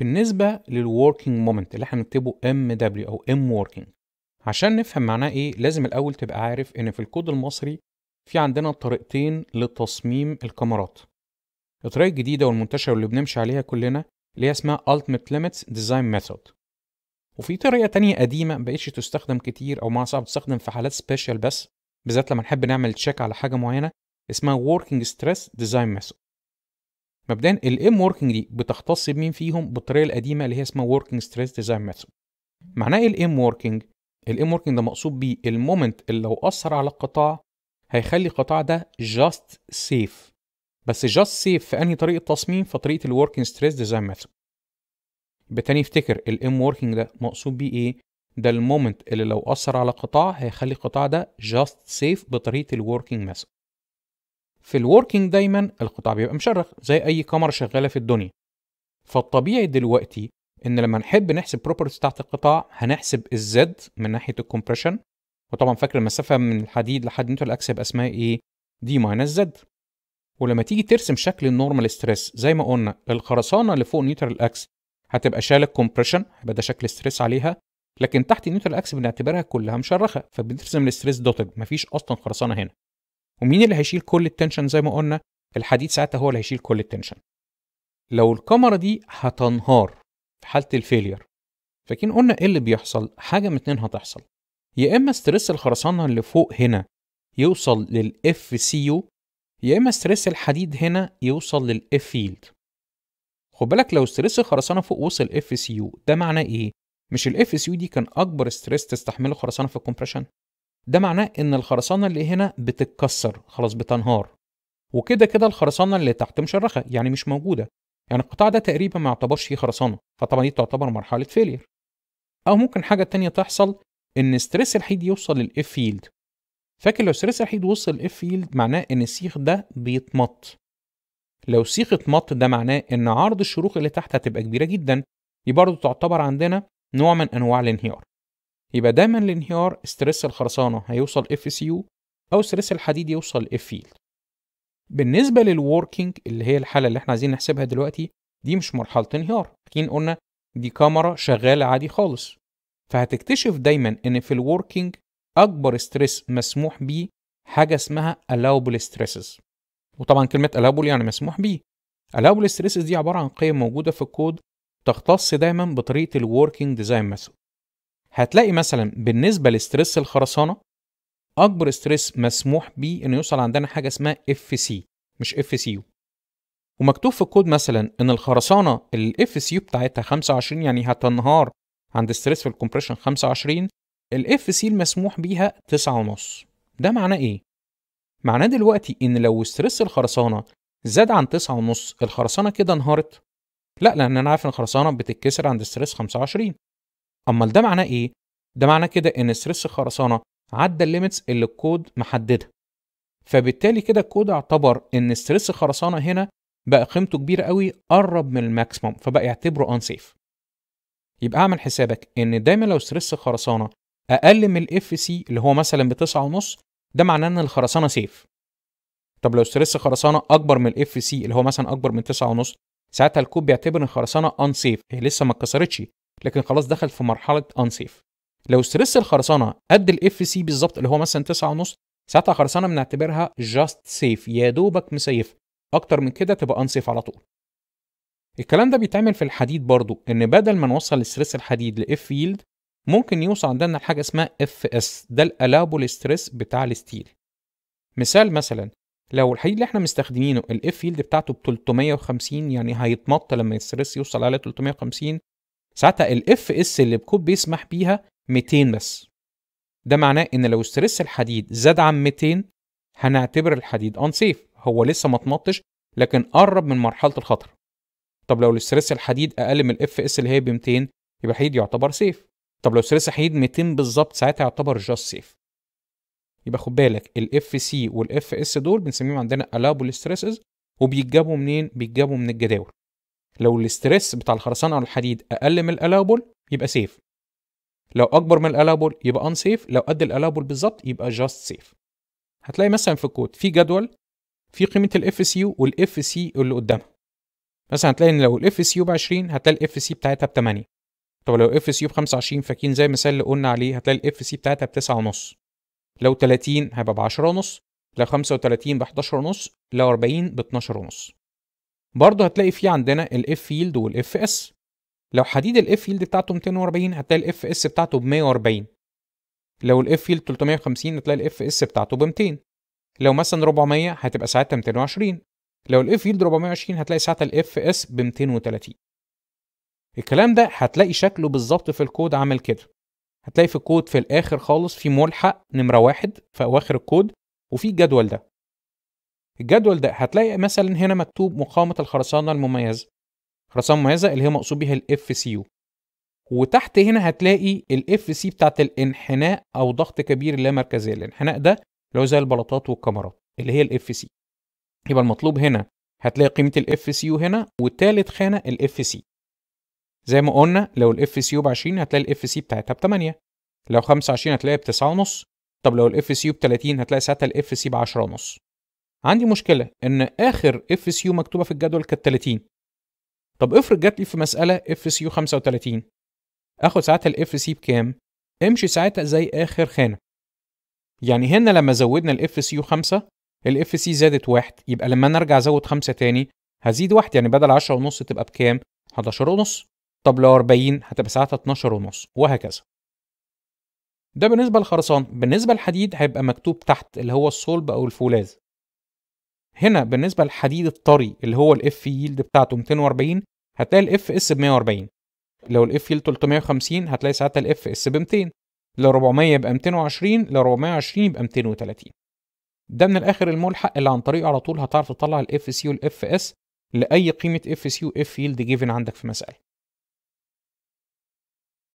بالنسبة للوركينج مومنت اللي احنا بنكتبه MW أو M working عشان نفهم معناه إيه لازم الأول تبقى عارف إن في الكود المصري في عندنا طريقتين لتصميم الكاميرات الطريقة الجديدة والمنتشرة واللي بنمشي عليها كلنا اللي هي اسمها Ultimate Limits Design Method وفي طريقة تانية قديمة بقتش تستخدم كتير أو مع صعب تستخدم في حالات سبيشال بس بالذات لما نحب نعمل تشيك على حاجة معينة اسمها Working Stress Design Method مبدئيا الام وركينج دي بتختص بمين فيهم بالطريقه القديمه اللي هي اسمها وركينج ستريس ديزاين ميثود معناه ايه الام وركينج الام وركينج ده مقصود بيه المومنت اللي لو اثر على القطاع هيخلي القطاع ده جاست سيف بس جاست سيف في انهي طريقه تصميم في طريقه الوركينج ستريس ديزاين ميثود بتاني افتكر الام وركينج ده مقصود بيه ايه ده المومنت اللي لو اثر على قطاع هيخلي القطاع ده جاست سيف بطريقه الوركينج ميثود في الوركينج دايما القطاع بيبقى مشرخ زي اي كاميرا شغاله في الدنيا فالطبيعي دلوقتي ان لما نحب نحسب بروبرتيز بتاعت القطاع هنحسب الزد من ناحيه الكومبريشن وطبعا فاكر المسافه من الحديد لحد نيوتن الاكس هيبقى اسمها ايه دي ماينس زد ولما تيجي ترسم شكل النورمال ستريس زي ما قلنا الخرسانه اللي فوق نيوتن الاكس هتبقى شال الكومبريشن هيبقى ده شكل ستريس عليها لكن تحت نيوتن الاكس بنعتبرها كلها مشرخه فبنرسم الستريس دوتد مفيش اصلا خرسانه هنا ومين اللي هيشيل كل التنشن زي ما قلنا الحديد ساعتها هو اللي هيشيل كل التنشن لو الكاميرا دي هتنهار في حاله الفيلير فاكرين قلنا ايه اللي بيحصل حاجه من اتنين هتحصل يا اما ستريس الخرسانه اللي فوق هنا يوصل للاف سي يو يا اما ستريس الحديد هنا يوصل للاف فيلد خد بالك لو ستريس الخرسانه فوق وصل اف سي يو ده معناه ايه مش الاف سي يو دي كان اكبر ستريس تستحمله خرسانه في الكومبريشن ده معناه ان الخرسانه اللي هنا بتتكسر خلاص بتنهار وكده كده الخرسانه اللي تحت مشرخه يعني مش موجوده يعني القطاع ده تقريبا ما يعتبرش فيه خرسانه فطبعا دي تعتبر مرحله فيلير او ممكن حاجه تانية تحصل ان ستريس الحيد يوصل للاف فيلد فاكر لو ستريس الحيد وصل للاف فيلد معناه ان السيخ ده بيتمط لو سيخ اتمط ده معناه ان عرض الشروخ اللي تحت هتبقى كبيره جدا دي برضه تعتبر عندنا نوع من انواع الانهيار يبقى دايما الانهيار ستريس الخرسانه هيوصل اف سي يو او ستريس الحديد يوصل اف فيلد بالنسبه للوركينج اللي هي الحاله اللي احنا عايزين نحسبها دلوقتي دي مش مرحله انهيار اكيد قلنا دي كاميرا شغاله عادي خالص فهتكتشف دايما ان في الوركينج اكبر ستريس مسموح بيه حاجه اسمها allowable stresses وطبعا كلمه allowable يعني مسموح بيه allowable stresses دي عباره عن قيم موجوده في الكود تختص دايما بطريقه الوركينج ديزاين ميثود هتلاقي مثلا بالنسبه لستريس الخرسانه اكبر ستريس مسموح بيه انه يوصل عندنا حاجه اسمها اف سي مش اف سي يو ومكتوب في الكود مثلا ان الخرسانه الاف سي يو بتاعتها 25 يعني هتنهار عند ستريس في الكومبريشن 25 الاف سي المسموح بيها 9.5 ده معناه ايه معناه دلوقتي ان لو ستريس الخرسانه زاد عن 9.5 الخرسانه كده انهارت لا لان انا عارف ان الخرسانه بتتكسر عند ستريس 25 امال ده معناه ايه ده معناه كده ان سريس خرسانه عدى الليميتس اللي الكود محددها فبالتالي كده الكود اعتبر ان سريس خرسانه هنا بقى قيمته كبيره قوي قرب من الماكسيمم فبقى يعتبره ان سيف يبقى اعمل حسابك ان دايما لو سريس خرسانه اقل من الاف سي اللي هو مثلا ب 9.5 ده معناه ان الخرسانه سيف طب لو ستريس خرسانه اكبر من الاف سي اللي هو مثلا اكبر من 9.5 ساعتها الكود بيعتبر ان الخرسانه ان سيف هي لسه ما اتكسرتش لكن خلاص دخل في مرحله انسيف لو ستريس الخرسانه قد الاف سي بالظبط اللي هو مثلا ونص ساعتها خرسانه بنعتبرها جاست سيف يا دوبك مسيفه اكتر من كده تبقى انسيف على طول الكلام ده بيتعمل في الحديد برضو ان بدل ما نوصل ستريس الحديد لاف يلد ممكن يوصل عندنا لحاجه اسمها اف اس ده الالابول ستريس بتاع الستيل مثال مثلا لو الحديد اللي احنا مستخدمينه الاف يلد بتاعته ب 350 يعني هيتمط لما الستريس يوصل على 350 ساعتها الاف اس اللي بكوب بيسمح بيها 200 بس ده معناه ان لو ستريس الحديد زاد عن 200 هنعتبر الحديد سيف هو لسه ما اتمطش لكن قرب من مرحله الخطر طب لو الاسترس الحديد اقل من الاف اس اللي هي ب 200 يبقى الحديد يعتبر سيف طب لو استرس الحديد 200 بالظبط ساعتها يعتبر جاست سيف يبقى خد بالك الاف سي والاف اس دول بنسميهم عندنا الابول ستريسز وبيتجابوا منين بيتجابوا من الجداول لو الاسترس بتاع الخرسانة على الحديد أقل من الألابول يبقى سيف لو أكبر من الألابول يبقى أنسيف لو قد الألابول بالظبط يبقى جاست سيف هتلاقي مثلا في الكود في جدول في قيمة الاف سي يو والاف سي اللي قدامها مثلا هتلاقي ان لو الاف سي يو ب 20 هتلاقي الاف سي بتاعتها ب 8 طب لو اف سي ب 25 فاكين زي المثال اللي قلنا عليه هتلاقي الاف سي بتاعتها ب 9.5 لو 30 هيبقى ب 10.5 لو 35 ب 11.5 لو 40 ب 12.5 برضه هتلاقي فيه عندنا الاف فيلد والاف اس لو حديد الاف فيلد بتاعته 240 هتلاقي الاف اس بتاعته ب 140 لو الاف فيلد 350 هتلاقي الاف اس بتاعته ب 200 لو مثلا 400 هتبقى ساعتها 220 لو الاف فيلد 420 هتلاقي ساعتها الاف اس ب 230 الكلام ده هتلاقي شكله بالظبط في الكود عامل كده هتلاقي في الكود في الاخر خالص في ملحق نمره واحد في اواخر الكود وفي الجدول ده الجدول ده هتلاقي مثلا هنا مكتوب مقاومه الخرسانه المميزه خرسانه مميزه اللي هي مقصود بيها الاف سي يو وتحت هنا هتلاقي الاف سي بتاعت الانحناء او ضغط كبير لا مركزيه الانحناء ده اللي هو زي البلاطات والكاميرات اللي هي الاف سي يبقى المطلوب هنا هتلاقي قيمه الاف سي يو هنا وتالت خانه الاف سي زي ما قلنا لو الاف سي يو ب 20 هتلاقي الاف سي بتاعتها ب 8 لو 25 هتلاقيها ب 9 ونص طب لو الاف سي يو ب 30 هتلاقي ساعتها الاف سي ب 10 ونص عندي مشكله ان اخر اف سي يو مكتوبه في الجدول كانت 30 طب افرض جات لي في مساله اف سي يو 35 اخد ساعتها الاف سي بكام امشي ساعتها زي اخر خانه يعني هنا لما زودنا الاف سي يو 5 الاف سي زادت واحد يبقى لما انا ارجع ازود 5 تاني هزيد واحد يعني بدل 10 ونص تبقى بكام 11 ونص طب لو 40 هتبقى ساعتها 12 ونص وهكذا ده بالنسبة للخرسانة بالنسبة للحديد هيبقى مكتوب تحت اللي هو الصلب أو الفولاذ هنا بالنسبه للحديد الطري اللي هو الاف يلد بتاعته 240 هتلاقي الاف اس ب 140 لو الاف يلد 350 هتلاقي ساعتها الاف اس ب 200 لو 400 يبقى 220 لو 420 يبقى 230 ده من الاخر الملحق اللي عن طريقه على طول هتعرف تطلع الاف سي والاف اس لاي قيمه اف سي واف يلد جيفن عندك في مساله